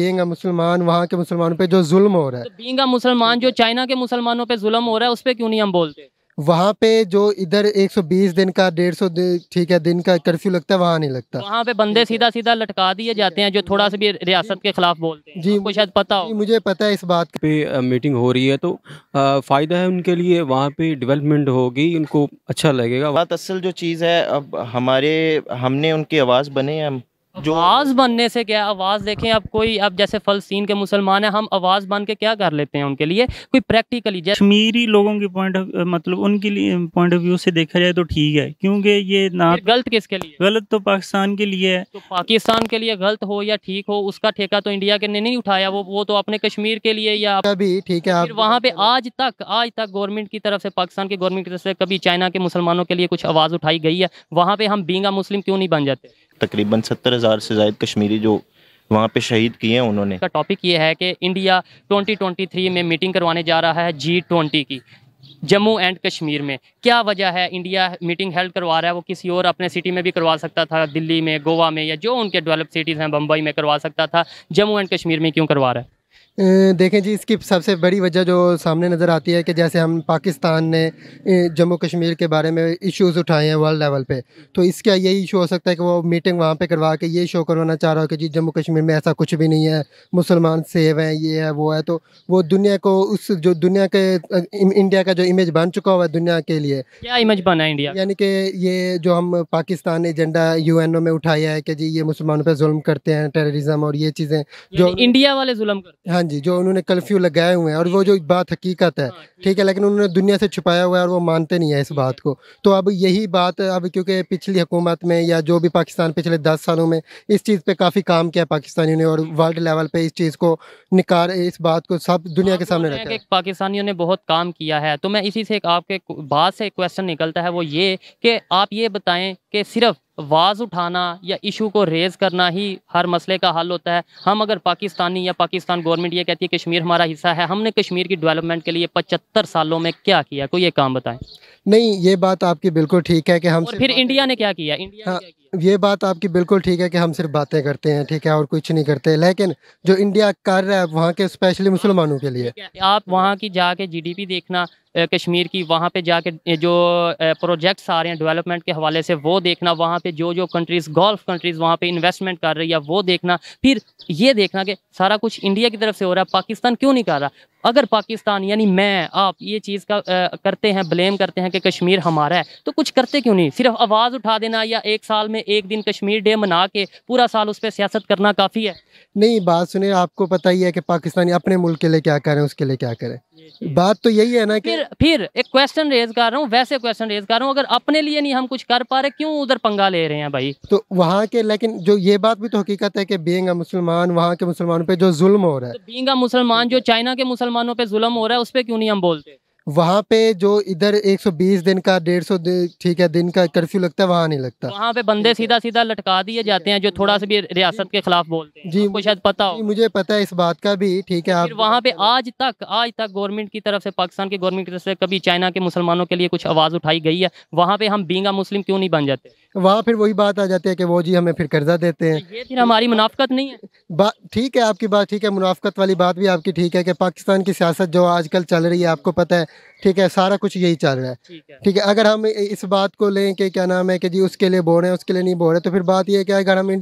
Being मुसलमान वहाँ के मुसलमानों पे जो जुल्म हो रहा है तो बींग मुसलमान जो चाइना के मुसलमानों पे जुल्म हो रहा है उस पर क्यों नहीं हम बोलते वहाँ पे जो इधर 120 दिन का 150 ठीक है दिन का कर्फ्यू लगता है वहाँ नहीं लगता तो वहाँ पे बंदे सीधा सीधा लटका दिए जाते हैं जो थोड़ा सा भी रियासत के खिलाफ बोलते हैं जी मुझे शायद पता हो मुझे पता है इस बात पे मीटिंग हो रही है तो आ, फायदा है उनके लिए वहाँ पे डेवलपमेंट होगी उनको अच्छा लगेगा बात असल जो चीज़ है अब हमारे हमने उनकी आवाज़ बने हम जो आवाज़ बनने से क्या आवाज़ देखें अब कोई अब जैसे फलस्तीन के मुसलमान हैं हम आवाज़ बन के क्या कर लेते हैं उनके लिए कोई प्रैक्टिकली कश्मीरी लोगों के पॉइंट मतलब उनके लिए पॉइंट ऑफ व्यू से देखा जाए तो ठीक है क्योंकि ये ना गलत किसके लिए गलत तो पाकिस्तान के लिए है तो पाकिस्तान के लिए गलत हो या ठीक हो उसका ठेका तो इंडिया के ने नहीं उठाया वो वो तो अपने कश्मीर के लिए या कभी अच्छा ठीक है वहाँ पे आज तक आज तक गवर्नमेंट की तरफ से पाकिस्तान की गवर्नमेंट की तरफ से कभी चाइना के मुसलमानों के लिए कुछ आवाज़ उठाई गई है वहाँ पे हम बींगा मुस्लिम क्यों नहीं बन जाते तकरीबन सत्तर हज़ार से ज़ायद कश्मीरी जो वहाँ पे शहीद किए हैं उन्होंने का टॉपिक ये है कि इंडिया 2023 में मीटिंग करवाने जा रहा है जी ट्वेंटी की जम्मू एंड कश्मीर में क्या वजह है इंडिया मीटिंग हेल्ड करवा रहा है वो किसी और अपने सिटी में भी करवा सकता था दिल्ली में गोवा में या जो उनके डेवलप सिटीज़ हैं बम्बई में करवा सकता था जम्मू एंड कश्मीर में क्यों करवा रहा है देखें जी इसकी सबसे बड़ी वजह जो सामने नज़र आती है कि जैसे हम पाकिस्तान ने जम्मू कश्मीर के बारे में इश्यूज़ उठाए हैं वर्ल्ड लेवल पे तो इसका यही इशू हो सकता है कि वो मीटिंग वहाँ पे करवा के ये शो करवाना चाह रहा हो कि जी जम्मू कश्मीर में ऐसा कुछ भी नहीं है मुसलमान सेव हैं ये है वो है तो वो दुनिया को उस जो दुनिया के इंडिया का जो इमेज बन चुका हुआ है दुनिया के लिए क्या इमेज बना है इंडिया यानी कि ये जो हम पाकिस्तान एजेंडा यू में उठाया है कि जी ये मुसलमानों पर जुल्म करते हैं टेररिज्म और ये चीज़ें जो इंडिया वाले जुल्म करते हैं हाँ जी जो उन्होंने कर्फ्यू लगाए हुए हैं और वो जो बात हकीकत है हाँ, ठीक है लेकिन उन्होंने दुनिया से छुपाया हुआ है और वो मानते नहीं है इस बात को तो अब यही बात अब क्योंकि पिछली हुकूमत में या जो भी पाकिस्तान पिछले दस सालों में इस चीज़ पर काफ़ी काम किया पाकिस्तानियों ने और वर्ल्ड लेवल पर इस चीज़ को निकाल इस बात को सब दुनिया के हाँ, तो सामने रखा पाकिस्तानियों ने बहुत काम किया है तो मैं इसी से आपके बात से क्वेश्चन निकलता है वो ये कि आप ये बताएं कि सिर्फ आवाज़ उठाना या इशू को रेज़ करना ही हर मसले का हल होता है हम अगर पाकिस्तानी या पाकिस्तान गवर्नमेंट ये कहती है कश्मीर हमारा हिस्सा है हमने कश्मीर की डेवलपमेंट के लिए पचहत्तर सालों में क्या किया कोई ये काम बताएं नहीं ये बात आपकी बिल्कुल ठीक है कि हम फिर इंडिया ने क्या किया इंडिया हाँ, ये बात आपकी बिल्कुल ठीक है कि हम सिर्फ बातें करते हैं ठीक है और कुछ नहीं करते लेकिन जो इंडिया कर रहा है वहाँ के स्पेशली हाँ, मुसलमानों के लिए आप वहाँ की जाके जीडीपी देखना कश्मीर की वहाँ पे जाके जो प्रोजेक्ट्स आ रहे हैं डेवलपमेंट के हवाले से वो देखना वहाँ पे जो जो कंट्रीज़ गल्फ कंट्रीज़ वहाँ पे इन्वेस्टमेंट कर रही है वो देखना फिर ये देखना कि सारा कुछ इंडिया की तरफ से हो रहा है पाकिस्तान क्यों नहीं कर रहा अगर पाकिस्तान यानी मैं आप ये चीज़ का आ, करते हैं ब्लेम करते हैं कि कश्मीर हमारा है तो कुछ करते क्यों नहीं सिर्फ आवाज़ उठा देना या एक साल में एक दिन कश्मीर डे मना के पूरा साल उस पर सियासत करना काफ़ी है नहीं बात सुने आपको पता ही है कि पाकिस्तानी अपने मुल्क के लिए क्या करें उसके लिए क्या करें बात तो यही है ना कि फिर फिर एक क्वेश्चन रेज कर रहा हूँ वैसे क्वेश्चन रेज कर रहा हूँ अगर अपने लिए नहीं हम कुछ कर पा रहे क्यों उधर पंगा ले रहे हैं भाई तो वहाँ के लेकिन जो ये बात भी तो हकीकत है कि बींग मुसलमान वहाँ के मुसलमानों पे जो जुल्म हो रहा है तो बींग मुसलमान जो चाइना के मुसलमानों पे जुल्म हो रहा है उस पर क्यों नहीं हम बोलते वहाँ पे जो इधर 120 दिन का 150 ठीक है दिन का कर्फ्यू लगता है वहाँ नहीं लगता वहाँ पे बंदे सीधा सीधा लटका दिए जाते हैं जो थोड़ा सा भी रियासत के खिलाफ बोलते हैं जी आपको शायद पता हो मुझे पता है इस बात का भी ठीक है आप वहाँ पे आज तक आज तक गवर्नमेंट की तरफ से पाकिस्तान की गवर्नमेंट की तरफ से कभी चाइना के मुसलमानों के लिए कुछ आवाज़ उठाई गई है वहाँ पे हम बींगा मुस्लिम क्यों नहीं बन जाते वहाँ फिर वही बात आ जाती है कि वो जी हमें फिर कर्जा देते हैं फिर तो हमारी मुनाफ्त नहीं है बात ठीक है आपकी बात ठीक है मुनाफ्त वाली बात भी आपकी ठीक है कि पाकिस्तान की सियासत जो आजकल चल रही है आपको पता है ठीक है सारा कुछ यही चल रहा है ठीक है अगर हम इस बात को लें कि क्या नाम है कि जी उसके लिए बोल रहे हैं उसके लिए नहीं बोल रहे तो फिर बात यह है अगर हम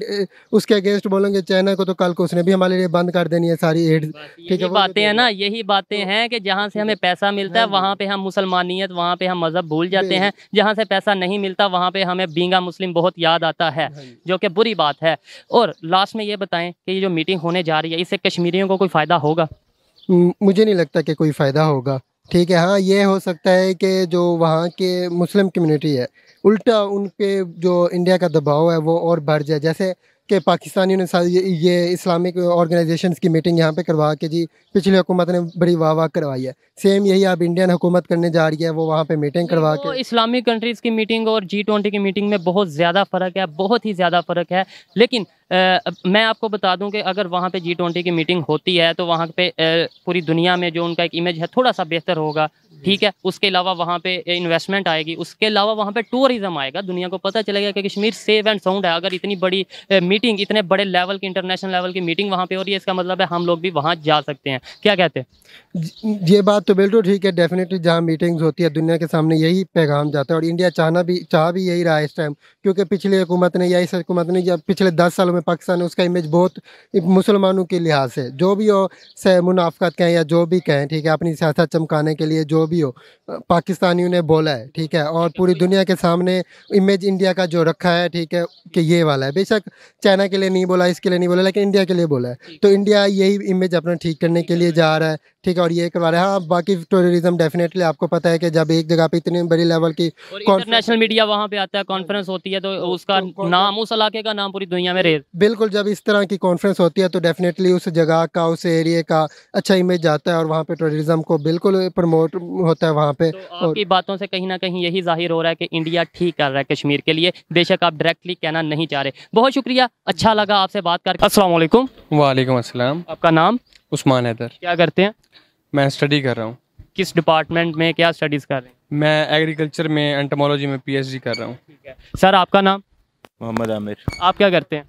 उसके अगेंस्ट बोलेंगे चाइना को तो कल को उसने भी हमारे लिए बंद कर देनी है सारी एड ठीक है बातें हैं ना यही बातें तो हैं कि जहाँ से हमें पैसा हाँ मिलता है वहाँ पे हम मुसलमानियत वहाँ पे हम मजहब भूल जाते हैं जहाँ से पैसा नहीं मिलता वहाँ पे हमें बींगा मुस्लिम बहुत याद आता है हाँ जो कि बुरी बात है और लास्ट में ये बताएं कि ये जो मीटिंग होने जा रही है इससे कश्मीरियों को कोई फ़ायदा होगा मुझे नहीं लगता कि कोई फ़ायदा होगा ठीक है हाँ ये हो सकता है कि जो वहाँ के मुस्लिम कम्युनिटी है उल्टा उन पर जो इंडिया का दबाव है वो और बढ़ जाए जैसे कि पाकिस्तानियों ने ये, ये इस्लामिक ऑर्गेनाइजेशन की मीटिंग यहाँ पे करवा के जी पिछली हुकूमत ने बड़ी वाह वाह करवाई है सेम यही अब इंडियन हुकूमत करने जा रही है वो वहाँ पे मीटिंग करवा के इस्लामिक कंट्रीज़ की मीटिंग और जी ट्वेंटी की मीटिंग में बहुत ज़्यादा फ़र्क है बहुत ही ज़्यादा फ़र्क है लेकिन मैं आपको बता दूं कि अगर वहाँ पे जी ट्वेंटी की मीटिंग होती है तो वहाँ पे पूरी दुनिया में जो उनका एक इमेज है थोड़ा सा बेहतर होगा ठीक है उसके अलावा वहाँ पे इन्वेस्टमेंट आएगी उसके अलावा वहाँ पे टूरिज्म आएगा दुनिया को पता चलेगा कि कश्मीर सेफ एंड साउंड है अगर इतनी बड़ी मीटिंग इतने बड़े लेवल की इंटरनेशनल लेवल की मीटिंग वहाँ पे हो रही है इसका मतलब है हम लोग भी वहाँ जा सकते हैं क्या कहते हैं ये बात तो बिल्कुल ठीक है डेफिनेटली जहाँ मीटिंग्स होती है दुनिया के सामने यही पैगाम जाता है और इंडिया चाहना भी चाह भी यही रहा है इस टाइम क्योंकि पिछली हुकूमत ने या इस हुकूमत ने या पिछले दस सालों में में पाकिस्तान है उसका इमेज बहुत मुसलमानों के लिहाज से जो भी हो मुनाफ़त कहें या जो भी कहें ठीक है अपनी सियासत चमकाने के लिए जो भी हो पाकिस्तानियों ने बोला है ठीक है और पूरी दुनिया के सामने इमेज इंडिया का जो रखा है ठीक है कि ये वाला है बेशक चाइना के लिए नहीं बोला इसके लिए नहीं बोला लेकिन इंडिया के लिए बोला है तो इंडिया यही इमेज अपना ठीक करने के लिए जा रहा है ठीक है और ये करवा रहे हैं हाँ बाकी टूरिज्म डेफिनेटली आपको पता है कि जब एक जगह पे इतनी बड़ी लेवल की इंटरनेशनल मीडिया वहाँ पे आता है कॉन्फ्रेंस होती है तो, तो उसका तो नाम उस इलाके का नाम पूरी दुनिया में रहे बिल्कुल जब इस तरह की कॉन्फ्रेंस होती है तो डेफिनेटली उस जगह का उस एरिए का अच्छा इमेज आता है और वहाँ पे टूरिज्म को बिल्कुल प्रमोट होता है वहाँ पे तो और बातों से कहीं ना कहीं यही जाहिर हो रहा है कि इंडिया ठीक कर रहा है कश्मीर के लिए बेशक आप डायरेक्टली कहना नहीं चाह रहे बहुत शुक्रिया अच्छा लगा आपसे बात करके असलम वालेकुम असलम आपका नाम उस्मान हैदर क्या करते हैं मैं स्टडी कर रहा हूँ किस डिपार्टमेंट में क्या स्टडीज़ कर रहे हैं मैं एग्रीकल्चर में एंटमोलॉजी में पीएचडी कर रहा हूँ सर आपका नाम मोहम्मद आमिर आप क्या करते हैं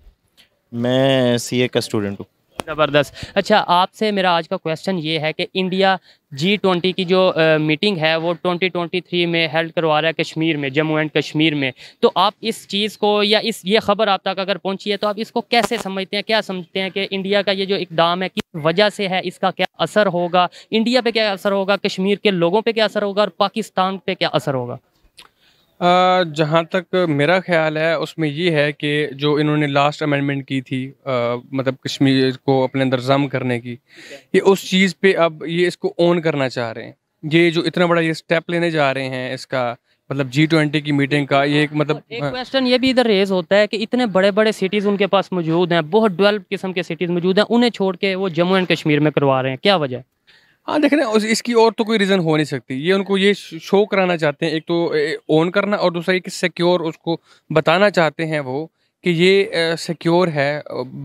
मैं सी का स्टूडेंट हूँ ज़बरदस्त अच्छा आपसे मेरा आज का क्वेश्चन ये है कि इंडिया जी ट्वेंटी की जो आ, मीटिंग है वो ट्वेंटी ट्वेंटी थ्री में हेल्ड करवा रहा है कश्मीर में जम्मू एंड कश्मीर में तो आप इस चीज़ को या इस ये खबर आप तक अगर पहुंची है तो आप इसको कैसे समझते हैं क्या समझते हैं कि इंडिया का ये जो इकदाम है किस वजह से है इसका क्या असर होगा इंडिया पर क्या असर होगा कश्मीर के लोगों पर क्या असर होगा और पाकिस्तान पर क्या असर होगा जहाँ तक मेरा ख्याल है उसमें ये है कि जो इन्होंने लास्ट अमेंडमेंट की थी आ, मतलब कश्मीर को अपने अंदर जम करने की ये उस चीज़ पे अब ये इसको ऑन करना चाह रहे हैं ये जो इतना बड़ा ये स्टेप लेने जा रहे हैं इसका मतलब जी ट्वेंटी की मीटिंग का ये एक मतलब एक क्वेश्चन हाँ। ये भी इधर रेज होता है कि इतने बड़े बड़े सिटीज़ उनके पास मौजूद हैं बहुत डेवलप किस्म के सिटीज़ मौजूद हैं उन्हें छोड़ के वो जम्मू एंड कश्मीर में करवा रहे हैं क्या वजह हाँ देख रहे हैं इसकी और तो कोई रीज़न हो नहीं सकती ये उनको ये शो कराना चाहते हैं एक तो ऑन करना और दूसरा एक सिक्योर उसको बताना चाहते हैं वो कि ये सिक्योर है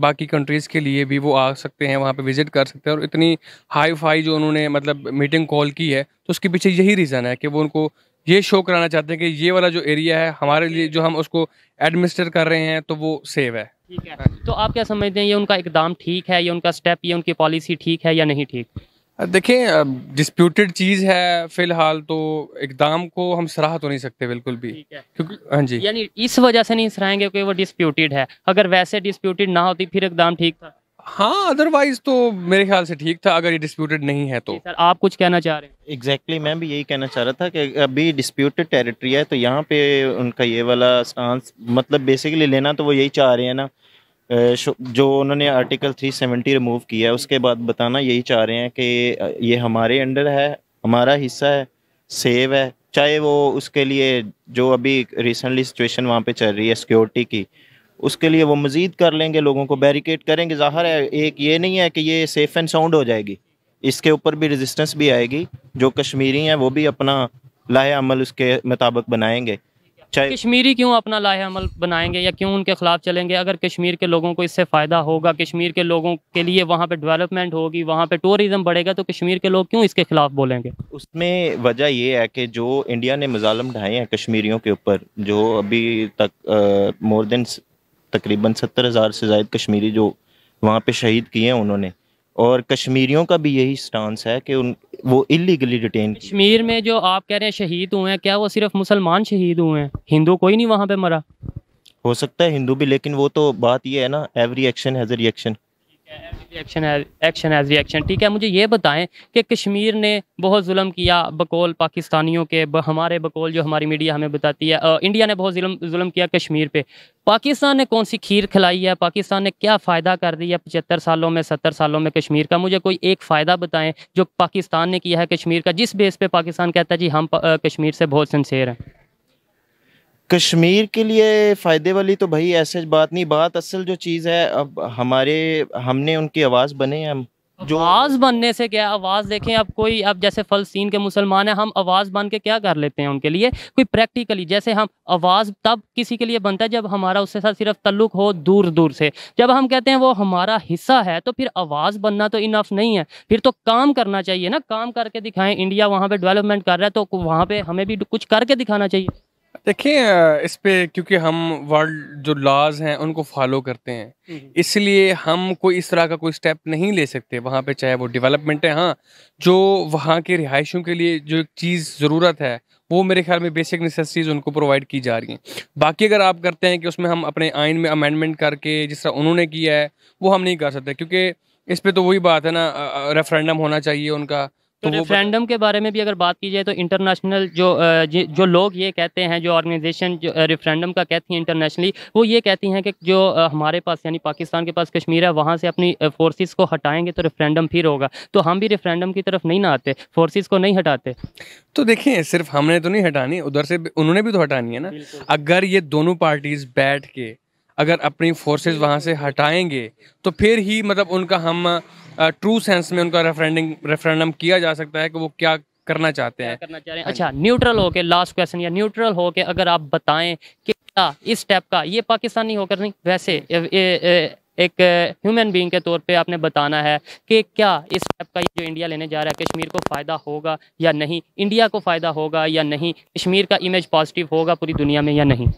बाकी कंट्रीज़ के लिए भी वो आ सकते हैं वहाँ पे विज़िट कर सकते हैं और इतनी हाई फाई जो उन्होंने मतलब मीटिंग कॉल की है तो उसके पीछे यही रीज़न है कि वो उनको ये शो कराना चाहते हैं कि ये वाला जो एरिया है हमारे लिए जो हम उसको एडमिनिस्टर कर रहे हैं तो वो सेव है ठीक है तो आप क्या समझते हैं ये उनका एकदम ठीक है ये उनका स्टेप ये उनकी पॉलिसी ठीक है या नहीं ठीक देखें डिस्प्यूटेड चीज है फिलहाल तो इकदाम को हम सराह तो नहीं सकते बिल्कुल भी क्योंकि हाँ जी यानी इस वजह से नहीं सराहेंगे क्योंकि वो डिस्प्यूटेड है अगर वैसे डिस्प्यूटेड ना होती फिर इकदाम ठीक था हाँ अदरवाइज तो मेरे ख्याल से ठीक था अगर ये डिस्प्यूटेड नहीं है तो सर आप कुछ कहना चाह रहे हैं एग्जैक्टली exactly, मैं भी यही कहना चाह रहा था कि अभी डिस्प्यूटेड टेरिटरी है तो यहाँ पे उनका ये वाला स्टांस मतलब बेसिकली लेना तो वो यही चाह रहे हैं ना जो उन्होंने आर्टिकल 370 रिमूव किया है उसके बाद बताना यही चाह रहे हैं कि ये हमारे अंडर है हमारा हिस्सा है सेव है चाहे वो उसके लिए जो अभी रिसेंटली सिचुएशन वहाँ पे चल रही है सिक्योरिटी की उसके लिए वो मज़ीद कर लेंगे लोगों को बैरिकेड करेंगे ज़ाहिर है एक ये नहीं है कि ये सेफ़ एंड साउंड हो जाएगी इसके ऊपर भी रेजिस्टेंस भी आएगी जो कश्मीरी हैं वो भी अपना लाहे अमल उसके मुताबिक बनाएंगे कश्मीरी क्यों अपना लाहे अमल बनाएंगे या क्यों उनके खिलाफ चलेंगे अगर कश्मीर के लोगों को इससे फ़ायदा होगा कश्मीर के लोगों के लिए वहाँ पे डेवलपमेंट होगी वहाँ पे टूरिज़्म बढ़ेगा तो कश्मीर के लोग क्यों इसके खिलाफ बोलेंगे उसमें वजह यह है कि जो इंडिया ने मजालम ढाए हैं कश्मीरियों के ऊपर जो अभी तक मोर देन तकरीबन सत्तर हज़ार से ज्यादा कश्मीरी जो वहाँ पर शहीद किए हैं उन्होंने और कश्मीरियों का भी यही स्टांस है कि उन वो इलीगली डिटेन कश्मीर में जो आप कह रहे हैं शहीद हुए हैं क्या वो सिर्फ मुसलमान शहीद हुए हैं हिंदू कोई नहीं वहाँ पे मरा हो सकता है हिंदू भी लेकिन वो तो बात ये है ना एवरी एक्शन हैज़ रिएक्शन है एक्शन एज रिएक्शन ठीक है मुझे ये बताएं कि कश्मीर ने बहुत जुल्म किया बकौल पाकिस्तानियों के हमारे बकौल जो हमारी मीडिया हमें बताती है आ, इंडिया ने बहुत जुल्म जुल्म किया कश्मीर पे पाकिस्तान ने कौन सी खीर खिलाई है पाकिस्तान ने क्या फ़ायदा कर दिया पचहत्तर सालों में सत्तर सालों में कश्मीर का मुझे कोई एक फ़ायदा बताएं जो पाकिस्तान ने किया है कश्मीर का जिस बेस पे पाकिस्तान कहता है जी हम कश्मीर से बहुत सिंसेर हैं कश्मीर के लिए फ़ायदे वाली तो भाई ऐसे बात नहीं बात असल जो चीज़ है अब हमारे हमने उनकी आवाज़ बने हम जो आवाज़ बनने से क्या आवाज़ देखें अब कोई अब जैसे फ़लस्तीन के मुसलमान हैं हम आवाज़ बन के क्या कर लेते हैं उनके लिए कोई प्रैक्टिकली जैसे हम आवाज़ तब किसी के लिए बनता है जब हमारा उसके साथ सिर्फ तल्लुक हो दूर दूर से जब हम कहते हैं वो हमारा हिस्सा है तो फिर आवाज़ बनना तो इनफ नहीं है फिर तो काम करना चाहिए ना काम करके दिखाएं इंडिया वहाँ पर डेवलपमेंट कर रहा है तो वहाँ पर हमें भी कुछ करके दिखाना चाहिए देखिए इस पे क्योंकि हम वर्ल्ड जो लॉज हैं उनको फॉलो करते हैं हम्म। इसलिए हम कोई इस तरह का कोई स्टेप नहीं ले सकते वहाँ पे चाहे वो डेवलपमेंट है हाँ जो वहाँ के रिहाइशों के लिए जो एक चीज़ ज़रूरत है वो मेरे ख्याल में बेसिक नेसेसरीज उनको प्रोवाइड की जा रही हैं बाकी अगर आप करते हैं कि उसमें हम अपने आइन में अमेंडमेंट करके जिस तरह उन्होंने किया है वो हम नहीं कर सकते क्योंकि इस पर तो वही बात है ना रेफरेंडम होना चाहिए उनका तो रेफरेंडम के बारे में भी अगर बात की जाए तो इंटरनेशनल जो जो लोग ये कहते हैं जो ऑर्गेनाइजेशन जो रेफरेंडम का कहती हैं इंटरनेशनली वो ये कहती हैं कि जो हमारे पास यानी पाकिस्तान के पास कश्मीर है वहाँ से अपनी फोर्सेस को हटाएंगे तो रेफरेंडम फिर होगा तो हम भी रेफरेंडम की तरफ नहीं ना आते फोर्सेस को नहीं हटाते तो देखिए सिर्फ हमने तो नहीं हटानी उधर से उन्होंने भी तो हटानी है ना अगर ये दोनों पार्टीज बैठ के अगर अपनी फोर्सेस वहाँ से हटाएंगे तो फिर ही मतलब उनका हम ट्रू सेंस में उनका रेफरेंडिंग रेफरेंडम किया जा सकता है कि वो क्या करना चाहते हैं करना चाह रहे हैं हाँ अच्छा न्यूट्रल होके लास्ट क्वेश्चन या न्यूट्रल होके अगर आप बताएं कि इस टाइप का ये पाकिस्तानी होकर नहीं वैसे ए, ए, ए, एक ह्यूमन बीइंग के तौर पे आपने बताना है कि क्या इस टाइप का ये जो इंडिया लेने जा रहा है कश्मीर को फ़ायदा होगा या नहीं इंडिया को फ़ायदा होगा या नहीं कश्मीर का इमेज पॉजिटिव होगा पूरी दुनिया में या नहीं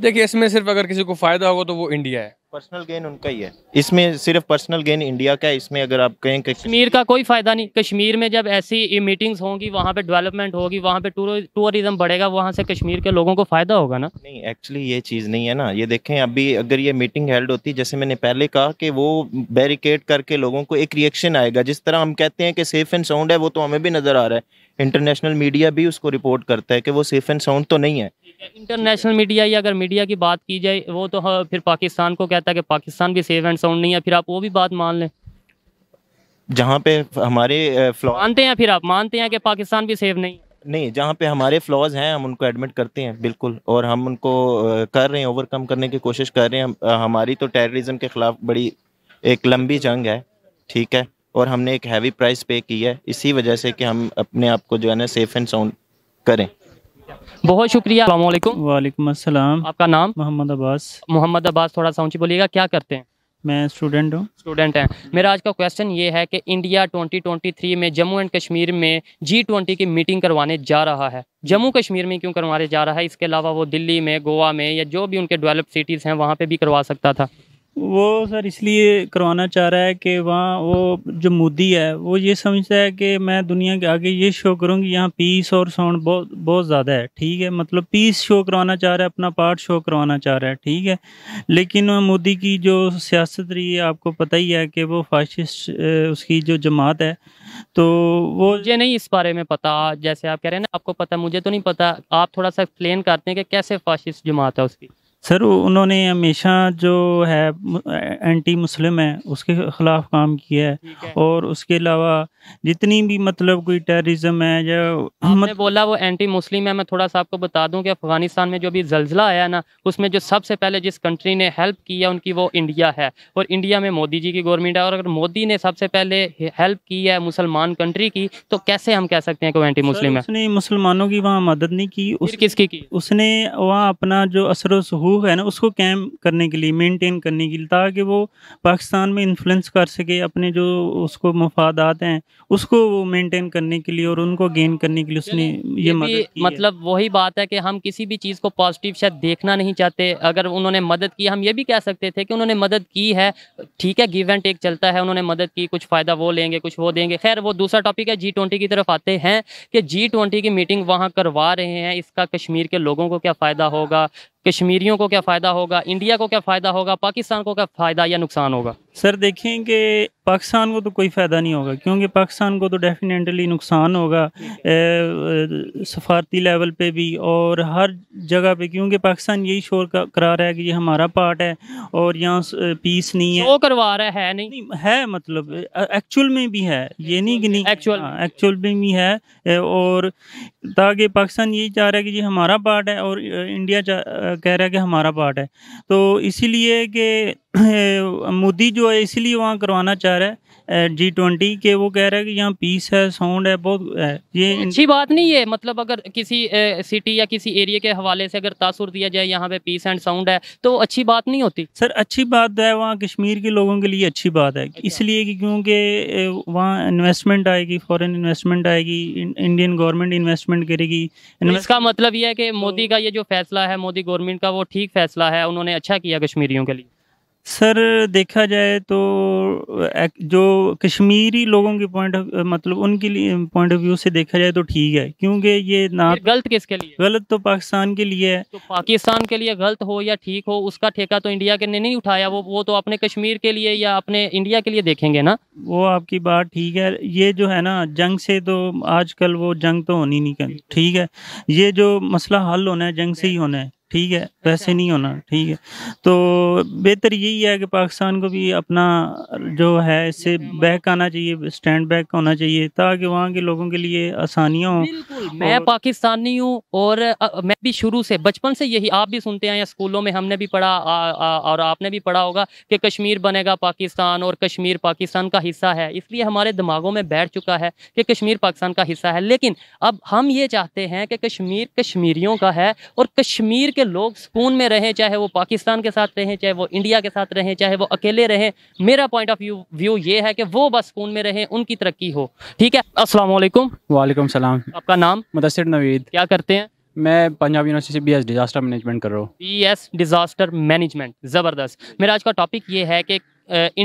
देखिए इसमें सिर्फ अगर किसी को फ़ायदा होगा तो वो इंडिया है पर्सनल गेन उनका ही है इसमें सिर्फ पर्सनल गेन इंडिया का है इसमें अगर आप कहें कश्मीर का कोई फ़ायदा नहीं कश्मीर में जब ऐसी मीटिंग्स होंगी वहाँ पे डेवलपमेंट होगी वहाँ पे टूरिज्म बढ़ेगा वहाँ से कश्मीर के लोगों को फ़ायदा होगा ना नहीं एक्चुअली ये चीज़ नहीं है ना ये देखें अभी अगर ये मीटिंग हेल्ड होती जैसे मैंने पहले कहा कि वो बैरिकेड करके लोगों को एक रिएक्शन आएगा जिस तरह हम कहते हैं कि सेफ एंड साउंड है वो तो हमें भी नज़र आ रहा है इंटरनेशनल मीडिया भी उसको रिपोर्ट करता है कि वो सेफ एंड साउंड तो नहीं है इंटरनेशनल मीडिया या अगर मीडिया की बात की जाए वो तो हाँ, फिर पाकिस्तान को कहता है कि पाकिस्तान भी सेफ एंड साउंड नहीं है फिर आप वो भी बात मान लें जहाँ पे हमारे मानते हैं फिर आप मानते हैं कि पाकिस्तान भी सेफ नहीं है नहीं जहाँ पे हमारे फ्लॉज हैं हम उनको एडमिट करते हैं बिल्कुल और हम उनको कर रहे हैं ओवरकम करने की कोशिश कर रहे हैं हमारी तो टेररिज्म के ख़िलाफ़ बड़ी एक लंबी जंग है ठीक है और हमने एक हैवी प्राइस पे की है इसी वजह से कि हम अपने आप को जो है ना सेफ एंड साउंड करें बहुत शुक्रिया वालेकुम अस्सलाम आपका नाम मोहम्मद अब्बास मोहम्मद अब्बास थोड़ा सा ऊंची बोलिएगा क्या करते हैं मैं स्टूडेंट हूँ स्टूडेंट हैं मेरा आज का क्वेश्चन ये है कि इंडिया 2023 में जम्मू एंड कश्मीर में जी ट्वेंटी की मीटिंग करवाने जा रहा है जम्मू कश्मीर में क्यों करवाने जा रहा है इसके अलावा वो दिल्ली में गोवा में या जो भी उनके डेवलप सिटीज़ हैं वहाँ पे भी करवा सकता था वो सर इसलिए करवाना चाह रहा है कि वहाँ वो जो मोदी है वो ये समझता है कि मैं दुनिया के आगे ये शो करूँ कि यहाँ पीस और साउंड बहुत बहुत ज़्यादा है ठीक है मतलब पीस शो करवाना चाह रहा है अपना पार्ट शो करवाना चाह रहा है ठीक है लेकिन मोदी की जो सियासत रही है आपको पता ही है कि वो फाशिस्ट उसकी जो जमात है तो वो मुझे नहीं इस बारे में पता जैसे आप कह रहे हैं ना आपको पता मुझे तो नहीं पता आप थोड़ा सा एक्सप्लेन करते हैं कि कैसे फाशिस्ट जमात है उसकी सर उन्होंने हमेशा जो है एंटी मुस्लिम है उसके ख़िलाफ़ काम किया है, है और उसके अलावा जितनी भी मतलब कोई टेररिज्म है या हमने बोला वो एंटी मुस्लिम है मैं थोड़ा सा आपको बता दूं कि अफ़गानिस्तान में जो भी जलजिला आया ना उसमें जो सबसे पहले जिस कंट्री ने हेल्प किया उनकी वो इंडिया है और इंडिया में मोदी जी की गवर्नमेंट है और अगर मोदी ने सबसे पहले हेल्प की है मुसलमान कंट्री की तो कैसे हम कह सकते हैं कि वो एंटी मुस्लिम है उसने मुसलमानों की वहाँ मदद नहीं की उस किसकी की उसने वहाँ अपना जो असर हकूक है ना उसको कैम करने के लिए मेंटेन करने के लिए ताकि वो पाकिस्तान में इन्फ्लुएंस कर सके अपने जो उसको मफादात हैं उसको वो मेंटेन करने के लिए और उनको गेन करने के लिए उसने ये मदद की मतलब वही बात है कि हम किसी भी चीज़ को पॉजिटिव शायद देखना नहीं चाहते अगर उन्होंने मदद की हम ये भी कह सकते थे कि उन्होंने मदद की है ठीक है गिव एंड टेक चलता है उन्होंने मदद की कुछ फ़ायदा वो लेंगे कुछ वो देंगे खैर वो दूसरा टॉपिक है जी ट्वेंटी की तरफ आते हैं कि जी ट्वेंटी की मीटिंग वहाँ करवा रहे हैं इसका कश्मीर के लोगों को क्या फ़ायदा होगा कश्मीरियों को क्या फ़ायदा होगा इंडिया को क्या फ़ायदा होगा पाकिस्तान को क्या फ़ायदा या नुकसान होगा सर देखें कि पाकिस्तान को तो कोई फ़ायदा नहीं होगा क्योंकि पाकिस्तान को तो डेफिनेटली नुकसान होगा सफारती लेवल पे भी और हर जगह पे क्योंकि पाकिस्तान यही शोर करा रहा है कि ये हमारा पार्ट है और यहाँ पीस नहीं है वो करवा रहा है नहीं, नहीं है मतलब एक्चुअल में भी है ये नहीं कि नहीं एक्चुअल एक्चुअल हाँ, में भी है और ताकि पाकिस्तान यही चाह रहा है कि ये हमारा पार्ट है और इंडिया कह रहा है कि हमारा पार्ट है तो इसीलिए कि मोदी जो है इसीलिए वहाँ करवाना चाह रहा है जी ट्वेंटी के वो कह रहा है कि यहाँ पीस है साउंड है बहुत है ये अच्छी बात नहीं है मतलब अगर किसी ए, सिटी या किसी एरिया के हवाले से अगर तासुर दिया जाए यहाँ पे पीस एंड साउंड है तो अच्छी बात नहीं होती सर अच्छी बात है वहाँ कश्मीर के लोगों के लिए अच्छी बात है अच्छा। इसलिए कि क्योंकि वहाँ इन्वेस्टमेंट आएगी फ़ॉरन इन्वेस्टमेंट आएगी इंडियन गवर्नमेंट इन्वेस्टमेंट करेगी तो इसका मतलब यह है कि तो मोदी का ये जो फैसला है मोदी गवर्नमेंट का वो ठीक फैसला है उन्होंने अच्छा किया कश्मीरियों के लिए सर देखा जाए तो जो कश्मीरी लोगों के पॉइंट मतलब उनके लिए पॉइंट ऑफ व्यू से देखा जाए तो ठीक है क्योंकि ये ना गलत किसके लिए गलत तो पाकिस्तान के लिए है तो पाकिस्तान के लिए गलत हो या ठीक हो उसका ठेका तो इंडिया के ने नहीं उठाया वो वो तो अपने कश्मीर के लिए या अपने इंडिया के लिए देखेंगे ना वो आपकी बात ठीक है ये जो है ना जंग से तो आजकल वो जंग तो होनी नहीं ठीक है ये जो मसला हल होना है जंग से ही होना है ठीक है अच्छा। वैसे नहीं होना ठीक है तो बेहतर यही है कि पाकिस्तान को भी अपना जो है इससे बैक आना चाहिए स्टैंड बैक होना चाहिए ताकि वहाँ के लोगों के लिए आसानियाँ हों मैं पाकिस्तानी हूँ और मैं भी शुरू से बचपन से यही आप भी सुनते हैं या स्कूलों में हमने भी पढ़ा आ, आ, और आपने भी पढ़ा होगा कि कश्मीर बनेगा पाकिस्तान और कश्मीर पाकिस्तान का हिस्सा है इसलिए हमारे दिमागों में बैठ चुका है कि कश्मीर पाकिस्तान का हिस्सा है लेकिन अब हम ये चाहते हैं कि कश्मीर कश्मीरियों का है और कश्मीर के लोग सुकून में रहें चाहे वो पाकिस्तान के साथ रहें चाहे वो इंडिया के साथ रहें चाहे वो अकेले रहें मेरा पॉइंट ऑफ व्यू व्यू ये है कि वो बस सुकून में रहें उनकी तरक्की हो ठीक है अस्सलाम वालेकुम वालेकुम सलाम आपका नाम मुदसर नवीद क्या करते हैं मैं पंजाब यूनिवर्सिटी से बी डिज़ास्टर मैनेजमेंट कर रहा हूँ बी एस डिज़ास्टर मैनेजमेंट ज़बरदस्त मेरा आज का टॉपिक ये है कि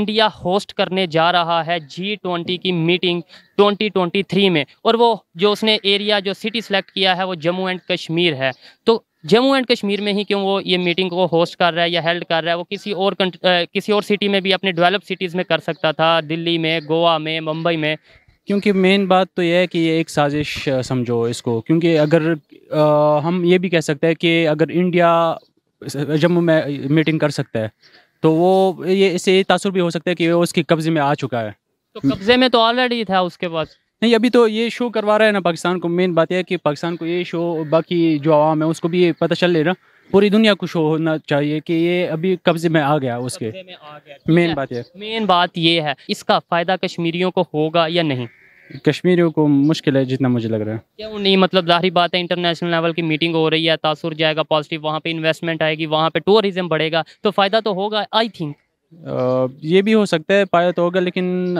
इंडिया होस्ट करने जा रहा है जी ट्वेंटी की मीटिंग 2023 में और वो जो उसने एरिया जो सिटी सेलेक्ट किया है वो जम्मू एंड कश्मीर है तो जम्मू एंड कश्मीर में ही क्यों वो ये मीटिंग को होस्ट कर रहा है या हेल्ड कर रहा है वो किसी और आ, किसी और सिटी में भी अपने डेवलप सिटीज़ में कर सकता था दिल्ली में गोवा में मुंबई में क्योंकि मेन बात तो यह है कि ये एक साजिश समझो इसको क्योंकि अगर आ, हम ये भी कह सकते हैं कि अगर इंडिया जम्मू में मीटिंग कर सकता है तो वो ये इससे तासुर भी हो सकता है कि वो उसके कब्ज़े में आ चुका है तो कब्ज़े में तो ऑलरेडी था उसके पास नहीं अभी तो ये शो करवा रहा है ना पाकिस्तान को मेन बात यह है कि पाकिस्तान को ये शो बाकी जो आवाम है उसको भी पता चल ले रहा पूरी दुनिया को शो होना चाहिए कि ये अभी कब्जे में आ गया उसके मेन बात है मेन बात ये है इसका फ़ायदा कश्मीरियों को होगा या नहीं कश्मीरियों को मुश्किल है जितना मुझे लग रहा है क्यों नहीं मतलब जाहिर बात है इंटरनेशनल लेवल की मीटिंग हो रही है तासुर जाएगा पॉजिटिव वहाँ पे इन्वेस्टमेंट आएगी वहाँ पे टूरिज्म बढ़ेगा तो फ़ायदा तो होगा आई थिंक ये भी हो सकता है पाया तो होगा लेकिन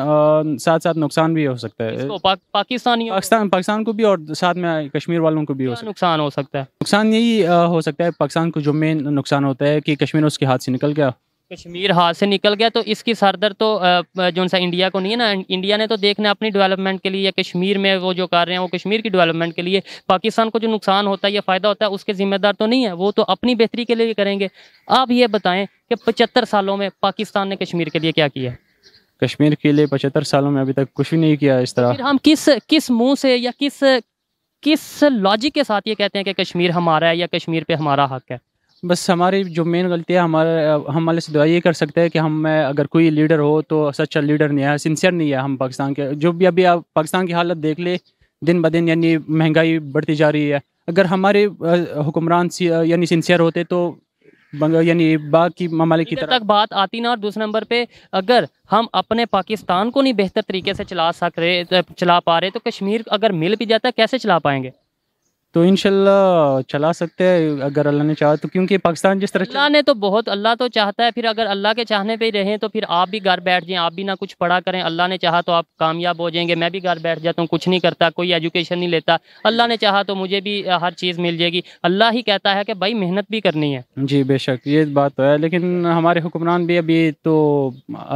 साथ साथ नुकसान भी हो सकता है पा, पाकिस्तानी पाकिस्तान पाकिस्तान को भी और साथ में कश्मीर वालों को भी हो सकता नुकसान हो सकता है नुकसान यही हो सकता है पाकिस्तान को जो मेन नुकसान होता है कि कश्मीर उसके हाथ से निकल गया कश्मीर हाथ से निकल गया तो इसकी सरदर तो जो सा इंडिया को नहीं है ना इंडिया ने तो देखना अपनी डेवलपमेंट के लिए या कश्मीर में वो जो कर रहे हैं वो कश्मीर की डेवलपमेंट के लिए पाकिस्तान को जो नुकसान होता है या फ़ायदा होता है उसके ज़िम्मेदार तो नहीं है वो तो अपनी बेहतरी के लिए करेंगे आप ये बताएं कि पचहत्तर सालों में पाकिस्तान ने कश्मीर के लिए क्या किया कश्मीर के लिए पचहत्तर सालों में अभी तक कुछ भी नहीं किया इस तरह हम किस किस मुँह से या किस किस लॉजिक के साथ ये कहते हैं कि कश्मीर हमारा है या कश्मीर पर हमारा हक है बस हमारी जो मेन गलती है हम हमारे से दुआ ये कर सकते हैं कि हम में अगर कोई लीडर हो तो सच्चा लीडर नहीं है सिंसियर नहीं है हम पाकिस्तान के जो भी अभी आप पाकिस्तान की हालत देख ले दिन ब दिन यानी महंगाई बढ़ती जा रही है अगर हमारे हुक्मरान यानी सिंसियर होते तो यानी बाकी ममालिक की तरह तक बात आती ना और दूसरे नंबर पे अगर हम अपने पाकिस्तान को नहीं बेहतर तरीके से चला सक रहे चला पा रहे तो कश्मीर अगर मिल भी जाता है कैसे चला पाएंगे तो इनशाला चला सकते हैं अगर अल्लाह ने चाहा तो क्योंकि पाकिस्तान जिस तरह अल्लाह ने तो बहुत अल्लाह तो चाहता है फिर अगर अल्लाह के चाहने पे ही रहें तो फिर आप भी घर बैठ जाएं आप भी ना कुछ पढ़ा करें अल्लाह ने चाहा तो आप कामयाब हो जाएंगे मैं भी घर बैठ जाता हूँ कुछ नहीं करता कोई एजुकेशन नहीं लेता अल्लाह ने चाह तो मुझे भी हर चीज़ मिल जाएगी अल्लाह ही कहता है कि भाई मेहनत भी करनी है जी बेशक ये बात तो है लेकिन हमारे हुक्मरान भी अभी तो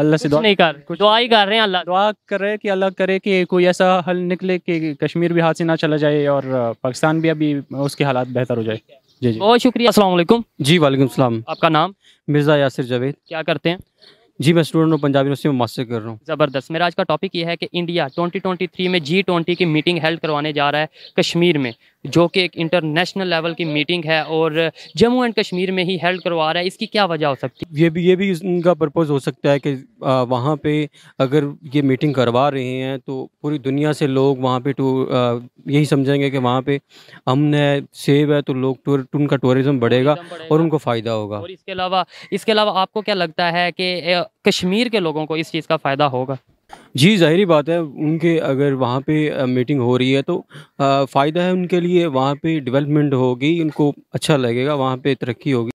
अल्लाह से दुआ नहीं कर कुछ दुआ ही कर रहे हैं अल्लाह दुआ कर रहे हैं कि अल्लाह करे कि कोई ऐसा हल निकले कि कश्मीर भी हाथ से ना चला जाए और पाकिस्तान भी भी अभी उसके हालात बेहतर हो जाए जी जी बहुत शुक्रिया असलम जी वालेकुम सलाम आपका नाम मिर्ज़ा यासिर जावेद क्या करते हैं जी मैं स्टूडेंट हूँ पंजाबी यूनिवर्सिटी में मास्टर कर रहा हूँ ज़बरदस्त मेरा आज का टॉपिक ये है कि इंडिया 2023 में जी ट्वेंटी की मीटिंग हेल्ड करवाने जा रहा है कश्मीर में जो कि एक इंटरनेशनल लेवल की मीटिंग है और जम्मू एंड कश्मीर में ही हेल्ड करवा रहा है इसकी क्या वजह हो सकती है ये भी ये भी इनका पर्पज़ हो सकता है कि वहाँ पे अगर ये मीटिंग करवा रहे हैं तो पूरी दुनिया से लोग वहाँ पे टू यही समझेंगे कि वहाँ पे अमन है सेब है तो लोग टूर उनका टूरिज़्म बढ़ेगा, बढ़ेगा और उनको फ़ायदा होगा और इसके अलावा इसके अलावा आपको क्या लगता है कि कश्मीर के लोगों को इस चीज़ का फ़ायदा होगा जी ज़ाहरी बात है उनके अगर वहाँ पे मीटिंग हो रही है तो फ़ायदा है उनके लिए वहाँ पे डेवलपमेंट होगी उनको अच्छा लगेगा वहाँ पे तरक्की होगी